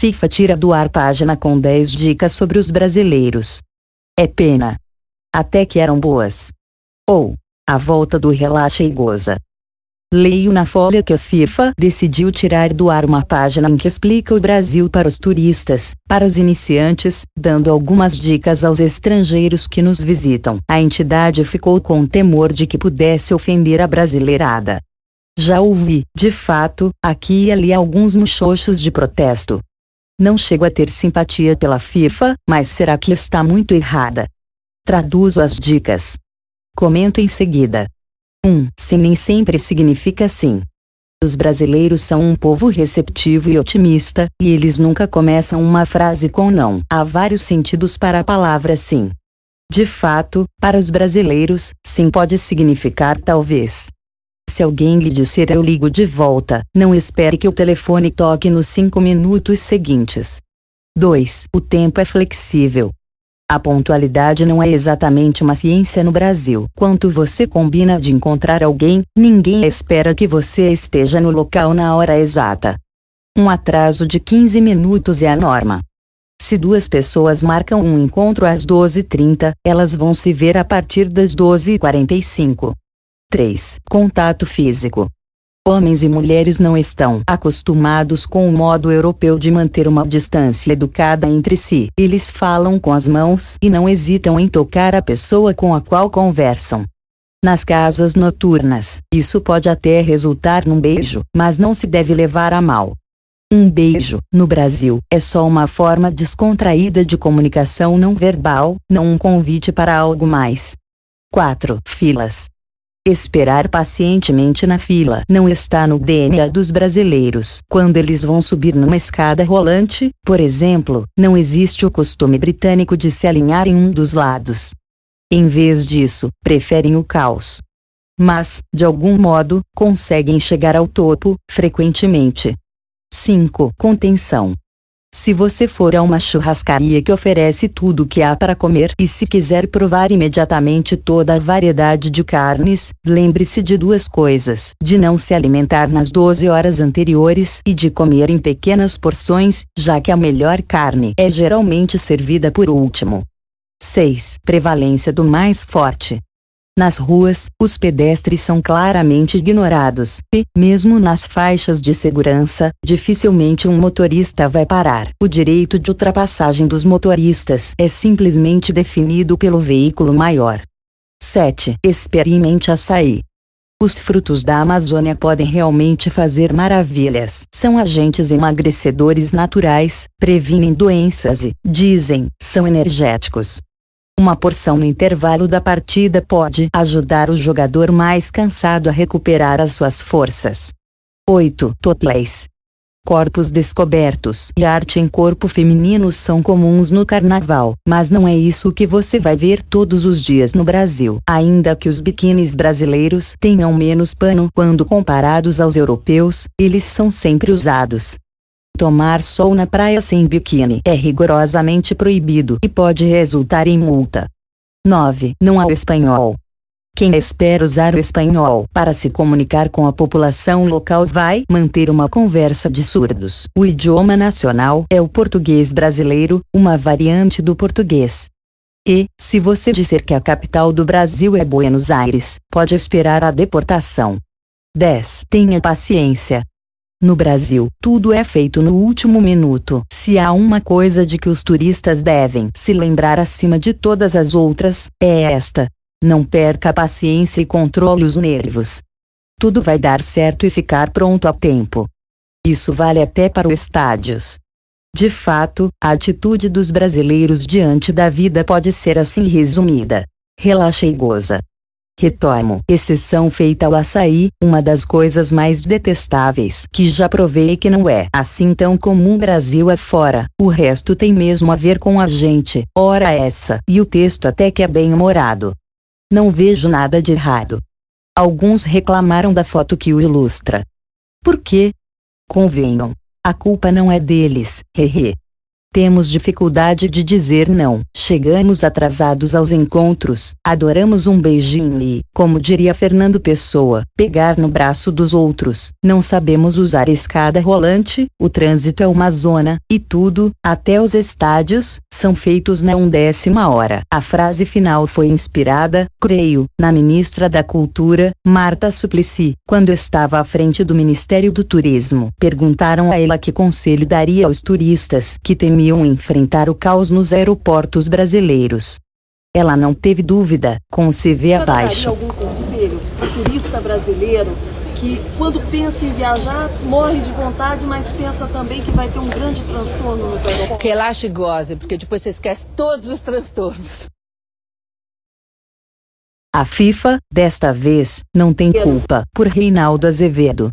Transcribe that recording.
FIFA tira do ar página com 10 dicas sobre os brasileiros. É pena. Até que eram boas. Ou, a volta do relaxa e goza. Leio na folha que a FIFA decidiu tirar do ar uma página em que explica o Brasil para os turistas, para os iniciantes, dando algumas dicas aos estrangeiros que nos visitam. A entidade ficou com temor de que pudesse ofender a brasileirada. Já ouvi, de fato, aqui e ali alguns muxoxos de protesto, não chego a ter simpatia pela FIFA, mas será que está muito errada? Traduzo as dicas. Comento em seguida. 1. Um, sim nem sempre significa sim. Os brasileiros são um povo receptivo e otimista, e eles nunca começam uma frase com não. Há vários sentidos para a palavra sim. De fato, para os brasileiros, sim pode significar talvez. Se alguém lhe disser eu ligo de volta, não espere que o telefone toque nos 5 minutos seguintes. 2. O tempo é flexível. A pontualidade não é exatamente uma ciência no Brasil. Quanto você combina de encontrar alguém, ninguém espera que você esteja no local na hora exata. Um atraso de 15 minutos é a norma. Se duas pessoas marcam um encontro às 12h30, elas vão se ver a partir das 12h45. 3. Contato físico. Homens e mulheres não estão acostumados com o modo europeu de manter uma distância educada entre si. Eles falam com as mãos e não hesitam em tocar a pessoa com a qual conversam. Nas casas noturnas, isso pode até resultar num beijo, mas não se deve levar a mal. Um beijo, no Brasil, é só uma forma descontraída de comunicação não verbal, não um convite para algo mais. 4. Filas. Esperar pacientemente na fila não está no DNA dos brasileiros. Quando eles vão subir numa escada rolante, por exemplo, não existe o costume britânico de se alinhar em um dos lados. Em vez disso, preferem o caos. Mas, de algum modo, conseguem chegar ao topo, frequentemente. 5. Contenção. Se você for a uma churrascaria que oferece tudo o que há para comer e se quiser provar imediatamente toda a variedade de carnes, lembre-se de duas coisas: de não se alimentar nas 12 horas anteriores e de comer em pequenas porções, já que a melhor carne é geralmente servida por último. 6. Prevalência do mais forte. Nas ruas, os pedestres são claramente ignorados, e, mesmo nas faixas de segurança, dificilmente um motorista vai parar. O direito de ultrapassagem dos motoristas é simplesmente definido pelo veículo maior. 7. Experimente açaí. Os frutos da Amazônia podem realmente fazer maravilhas. São agentes emagrecedores naturais, previnem doenças e, dizem, são energéticos. Uma porção no intervalo da partida pode ajudar o jogador mais cansado a recuperar as suas forças. 8. Totlés. Corpos descobertos e arte em corpo feminino são comuns no carnaval, mas não é isso que você vai ver todos os dias no Brasil. Ainda que os biquínis brasileiros tenham menos pano quando comparados aos europeus, eles são sempre usados. Tomar sol na praia sem biquíni é rigorosamente proibido e pode resultar em multa. 9. Não há o espanhol. Quem espera usar o espanhol para se comunicar com a população local vai manter uma conversa de surdos. O idioma nacional é o português brasileiro, uma variante do português. E, se você disser que a capital do Brasil é Buenos Aires, pode esperar a deportação. 10. Tenha paciência, no Brasil, tudo é feito no último minuto. Se há uma coisa de que os turistas devem se lembrar acima de todas as outras, é esta: não perca a paciência e controle os nervos. Tudo vai dar certo e ficar pronto a tempo. Isso vale até para os estádios. De fato, a atitude dos brasileiros diante da vida pode ser assim resumida: relaxa e goza. Retomo. Exceção feita ao açaí, uma das coisas mais detestáveis que já provei que não é assim tão comum Brasil afora. O resto tem mesmo a ver com a gente. Ora essa. E o texto até que é bem humorado. Não vejo nada de errado. Alguns reclamaram da foto que o ilustra. Por quê? Convenham. A culpa não é deles, hehe. Temos dificuldade de dizer não. Chegamos atrasados aos encontros, adoramos um beijinho e, como diria Fernando Pessoa, pegar no braço dos outros. Não sabemos usar escada rolante, o trânsito é uma zona, e tudo, até os estádios, são feitos na undécima hora. A frase final foi inspirada, creio, na ministra da Cultura, Marta Suplicy, quando estava à frente do Ministério do Turismo. Perguntaram a ela que conselho daria aos turistas que temiam temiam enfrentar o caos nos aeroportos brasileiros. Ela não teve dúvida, com o CV abaixo. algum conselho para o turista brasileiro que, quando pensa em viajar, morre de vontade, mas pensa também que vai ter um grande transtorno nos aeroportos? Relaxe e goze, porque depois você esquece todos os transtornos. A FIFA, desta vez, não tem culpa por Reinaldo Azevedo.